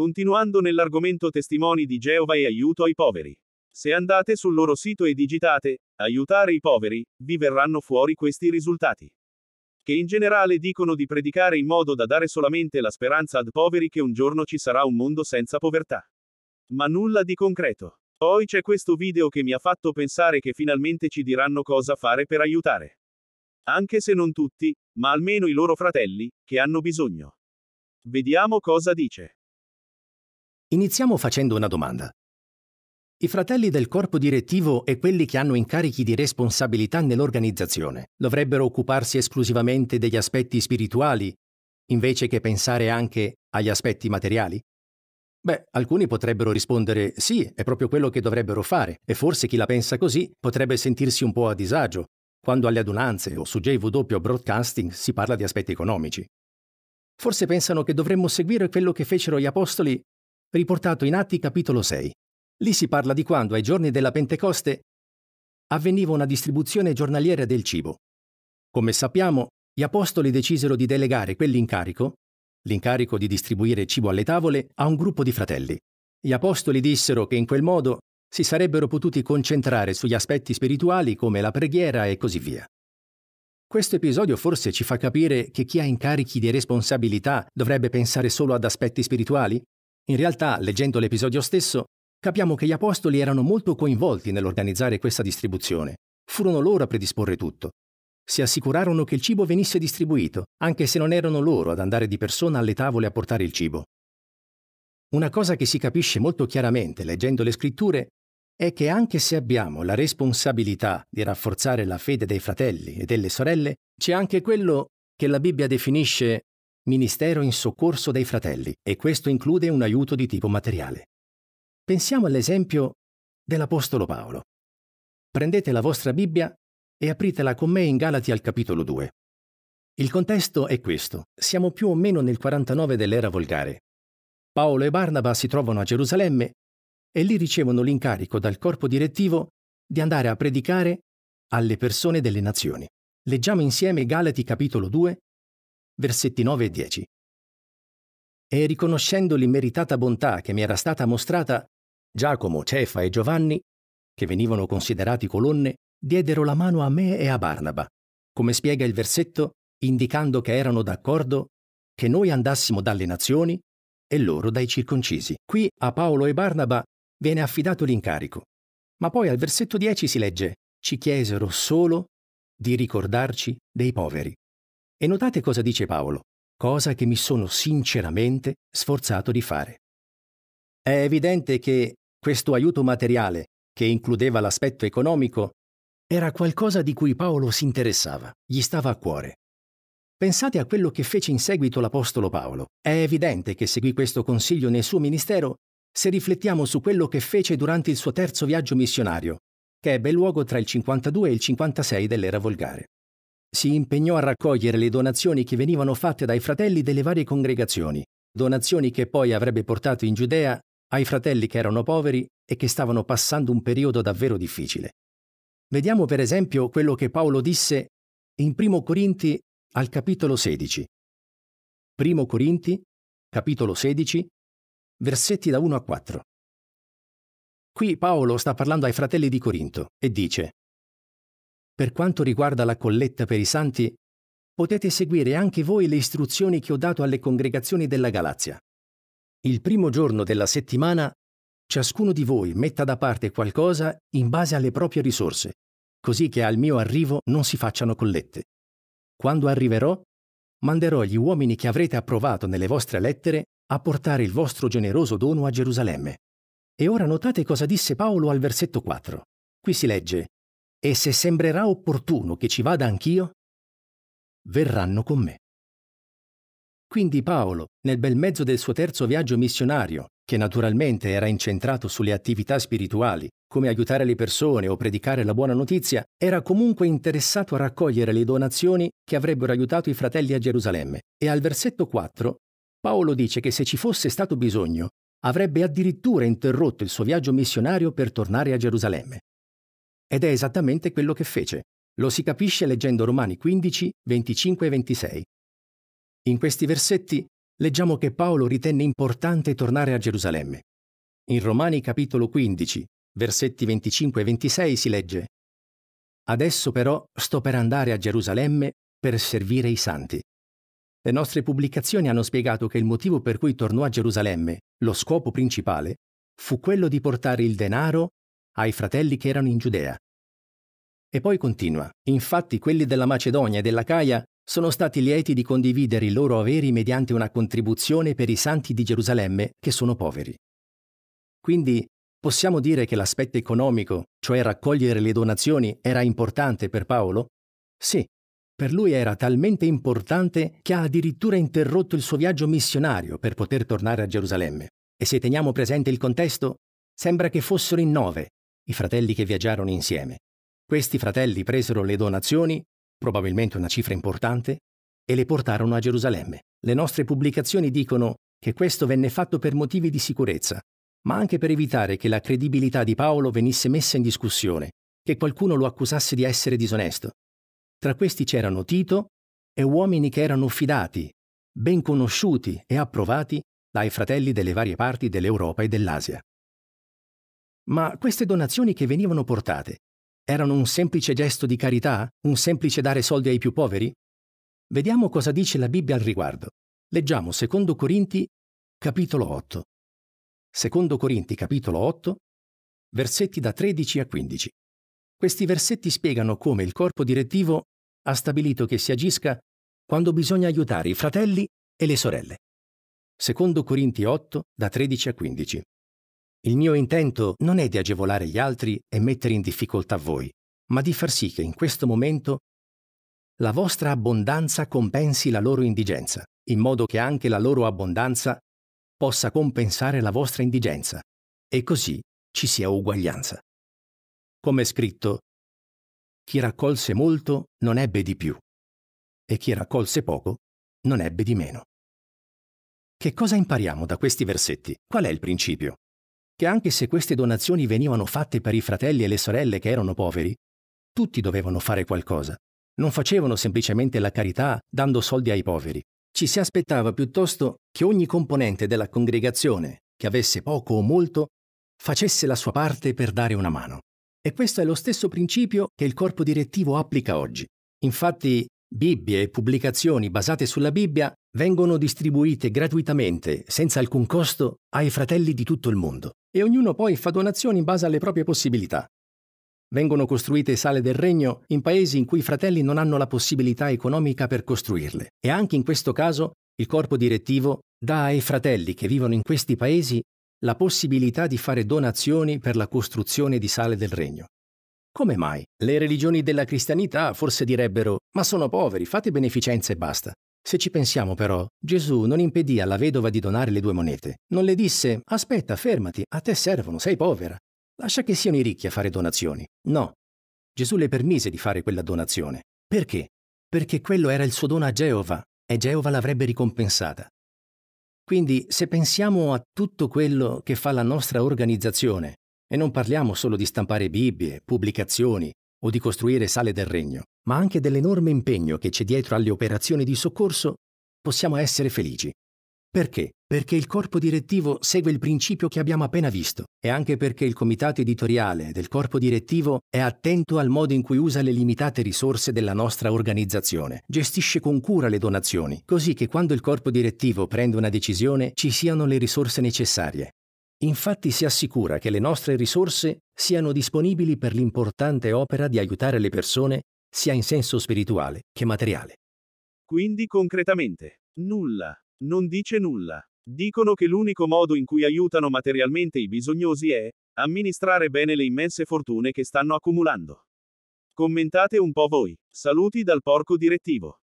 Continuando nell'argomento testimoni di Geova e aiuto ai poveri. Se andate sul loro sito e digitate, aiutare i poveri, vi verranno fuori questi risultati. Che in generale dicono di predicare in modo da dare solamente la speranza ad poveri che un giorno ci sarà un mondo senza povertà. Ma nulla di concreto. Poi c'è questo video che mi ha fatto pensare che finalmente ci diranno cosa fare per aiutare. Anche se non tutti, ma almeno i loro fratelli, che hanno bisogno. Vediamo cosa dice. Iniziamo facendo una domanda. I fratelli del corpo direttivo e quelli che hanno incarichi di responsabilità nell'organizzazione dovrebbero occuparsi esclusivamente degli aspetti spirituali, invece che pensare anche agli aspetti materiali? Beh, alcuni potrebbero rispondere sì, è proprio quello che dovrebbero fare, e forse chi la pensa così potrebbe sentirsi un po' a disagio quando alle adunanze o su JW Broadcasting si parla di aspetti economici. Forse pensano che dovremmo seguire quello che fecero gli apostoli riportato in Atti capitolo 6. Lì si parla di quando ai giorni della Pentecoste avveniva una distribuzione giornaliera del cibo. Come sappiamo, gli apostoli decisero di delegare quell'incarico, l'incarico di distribuire cibo alle tavole, a un gruppo di fratelli. Gli apostoli dissero che in quel modo si sarebbero potuti concentrare sugli aspetti spirituali come la preghiera e così via. Questo episodio forse ci fa capire che chi ha incarichi di responsabilità dovrebbe pensare solo ad aspetti spirituali, in realtà, leggendo l'episodio stesso, capiamo che gli apostoli erano molto coinvolti nell'organizzare questa distribuzione. Furono loro a predisporre tutto. Si assicurarono che il cibo venisse distribuito, anche se non erano loro ad andare di persona alle tavole a portare il cibo. Una cosa che si capisce molto chiaramente leggendo le scritture è che anche se abbiamo la responsabilità di rafforzare la fede dei fratelli e delle sorelle, c'è anche quello che la Bibbia definisce Ministero in soccorso dei fratelli e questo include un aiuto di tipo materiale. Pensiamo all'esempio dell'Apostolo Paolo. Prendete la vostra Bibbia e apritela con me in Galati al capitolo 2. Il contesto è questo. Siamo più o meno nel 49 dell'era volgare. Paolo e Barnaba si trovano a Gerusalemme e lì ricevono l'incarico dal corpo direttivo di andare a predicare alle persone delle nazioni. Leggiamo insieme Galati capitolo 2 versetti 9 e 10. E riconoscendo l'immeritata bontà che mi era stata mostrata, Giacomo, Cefa e Giovanni, che venivano considerati colonne, diedero la mano a me e a Barnaba, come spiega il versetto, indicando che erano d'accordo che noi andassimo dalle nazioni e loro dai circoncisi. Qui a Paolo e Barnaba viene affidato l'incarico. Ma poi al versetto 10 si legge, ci chiesero solo di ricordarci dei poveri. E notate cosa dice Paolo, cosa che mi sono sinceramente sforzato di fare. È evidente che questo aiuto materiale, che includeva l'aspetto economico, era qualcosa di cui Paolo si interessava, gli stava a cuore. Pensate a quello che fece in seguito l'Apostolo Paolo. È evidente che seguì questo consiglio nel suo ministero se riflettiamo su quello che fece durante il suo terzo viaggio missionario, che ebbe luogo tra il 52 e il 56 dell'era volgare si impegnò a raccogliere le donazioni che venivano fatte dai fratelli delle varie congregazioni, donazioni che poi avrebbe portato in Giudea ai fratelli che erano poveri e che stavano passando un periodo davvero difficile. Vediamo per esempio quello che Paolo disse in 1 Corinti al capitolo 16. 1 Corinti, capitolo 16, versetti da 1 a 4. Qui Paolo sta parlando ai fratelli di Corinto e dice per quanto riguarda la colletta per i santi, potete seguire anche voi le istruzioni che ho dato alle congregazioni della Galazia. Il primo giorno della settimana, ciascuno di voi metta da parte qualcosa in base alle proprie risorse, così che al mio arrivo non si facciano collette. Quando arriverò, manderò gli uomini che avrete approvato nelle vostre lettere a portare il vostro generoso dono a Gerusalemme. E ora notate cosa disse Paolo al versetto 4. Qui si legge, e se sembrerà opportuno che ci vada anch'io, verranno con me. Quindi Paolo, nel bel mezzo del suo terzo viaggio missionario, che naturalmente era incentrato sulle attività spirituali, come aiutare le persone o predicare la buona notizia, era comunque interessato a raccogliere le donazioni che avrebbero aiutato i fratelli a Gerusalemme. E al versetto 4 Paolo dice che se ci fosse stato bisogno, avrebbe addirittura interrotto il suo viaggio missionario per tornare a Gerusalemme. Ed è esattamente quello che fece. Lo si capisce leggendo Romani 15, 25 e 26. In questi versetti leggiamo che Paolo ritenne importante tornare a Gerusalemme. In Romani capitolo 15, versetti 25 e 26 si legge Adesso però sto per andare a Gerusalemme per servire i santi. Le nostre pubblicazioni hanno spiegato che il motivo per cui tornò a Gerusalemme, lo scopo principale, fu quello di portare il denaro ai fratelli che erano in Giudea. E poi continua, infatti quelli della Macedonia e dell'Acaia sono stati lieti di condividere i loro averi mediante una contribuzione per i santi di Gerusalemme che sono poveri. Quindi possiamo dire che l'aspetto economico, cioè raccogliere le donazioni, era importante per Paolo? Sì, per lui era talmente importante che ha addirittura interrotto il suo viaggio missionario per poter tornare a Gerusalemme. E se teniamo presente il contesto, sembra che fossero in nove i fratelli che viaggiarono insieme. Questi fratelli presero le donazioni, probabilmente una cifra importante, e le portarono a Gerusalemme. Le nostre pubblicazioni dicono che questo venne fatto per motivi di sicurezza, ma anche per evitare che la credibilità di Paolo venisse messa in discussione, che qualcuno lo accusasse di essere disonesto. Tra questi c'erano Tito e uomini che erano fidati, ben conosciuti e approvati dai fratelli delle varie parti dell'Europa e dell'Asia. Ma queste donazioni che venivano portate erano un semplice gesto di carità? Un semplice dare soldi ai più poveri? Vediamo cosa dice la Bibbia al riguardo. Leggiamo 2 Corinti, capitolo 8. 2 Corinti, capitolo 8, versetti da 13 a 15. Questi versetti spiegano come il corpo direttivo ha stabilito che si agisca quando bisogna aiutare i fratelli e le sorelle. 2 Corinti 8, da 13 a 15. Il mio intento non è di agevolare gli altri e mettere in difficoltà voi, ma di far sì che in questo momento la vostra abbondanza compensi la loro indigenza, in modo che anche la loro abbondanza possa compensare la vostra indigenza, e così ci sia uguaglianza. Come è scritto, chi raccolse molto non ebbe di più, e chi raccolse poco non ebbe di meno. Che cosa impariamo da questi versetti? Qual è il principio? che anche se queste donazioni venivano fatte per i fratelli e le sorelle che erano poveri, tutti dovevano fare qualcosa. Non facevano semplicemente la carità dando soldi ai poveri. Ci si aspettava piuttosto che ogni componente della congregazione, che avesse poco o molto, facesse la sua parte per dare una mano. E questo è lo stesso principio che il corpo direttivo applica oggi. Infatti, Bibbie e pubblicazioni basate sulla Bibbia vengono distribuite gratuitamente, senza alcun costo, ai fratelli di tutto il mondo e ognuno poi fa donazioni in base alle proprie possibilità. Vengono costruite sale del regno in paesi in cui i fratelli non hanno la possibilità economica per costruirle e anche in questo caso il corpo direttivo dà ai fratelli che vivono in questi paesi la possibilità di fare donazioni per la costruzione di sale del regno. Come mai? Le religioni della cristianità forse direbbero ma sono poveri, fate beneficenza e basta. Se ci pensiamo però, Gesù non impedì alla vedova di donare le due monete. Non le disse, aspetta, fermati, a te servono, sei povera. Lascia che siano i ricchi a fare donazioni. No. Gesù le permise di fare quella donazione. Perché? Perché quello era il suo dono a Geova e Geova l'avrebbe ricompensata. Quindi, se pensiamo a tutto quello che fa la nostra organizzazione, e non parliamo solo di stampare Bibbie, pubblicazioni o di costruire sale del regno, ma anche dell'enorme impegno che c'è dietro alle operazioni di soccorso, possiamo essere felici. Perché? Perché il corpo direttivo segue il principio che abbiamo appena visto e anche perché il comitato editoriale del corpo direttivo è attento al modo in cui usa le limitate risorse della nostra organizzazione, gestisce con cura le donazioni, così che quando il corpo direttivo prende una decisione ci siano le risorse necessarie. Infatti si assicura che le nostre risorse siano disponibili per l'importante opera di aiutare le persone sia in senso spirituale che materiale. Quindi concretamente, nulla, non dice nulla. Dicono che l'unico modo in cui aiutano materialmente i bisognosi è amministrare bene le immense fortune che stanno accumulando. Commentate un po' voi. Saluti dal porco direttivo.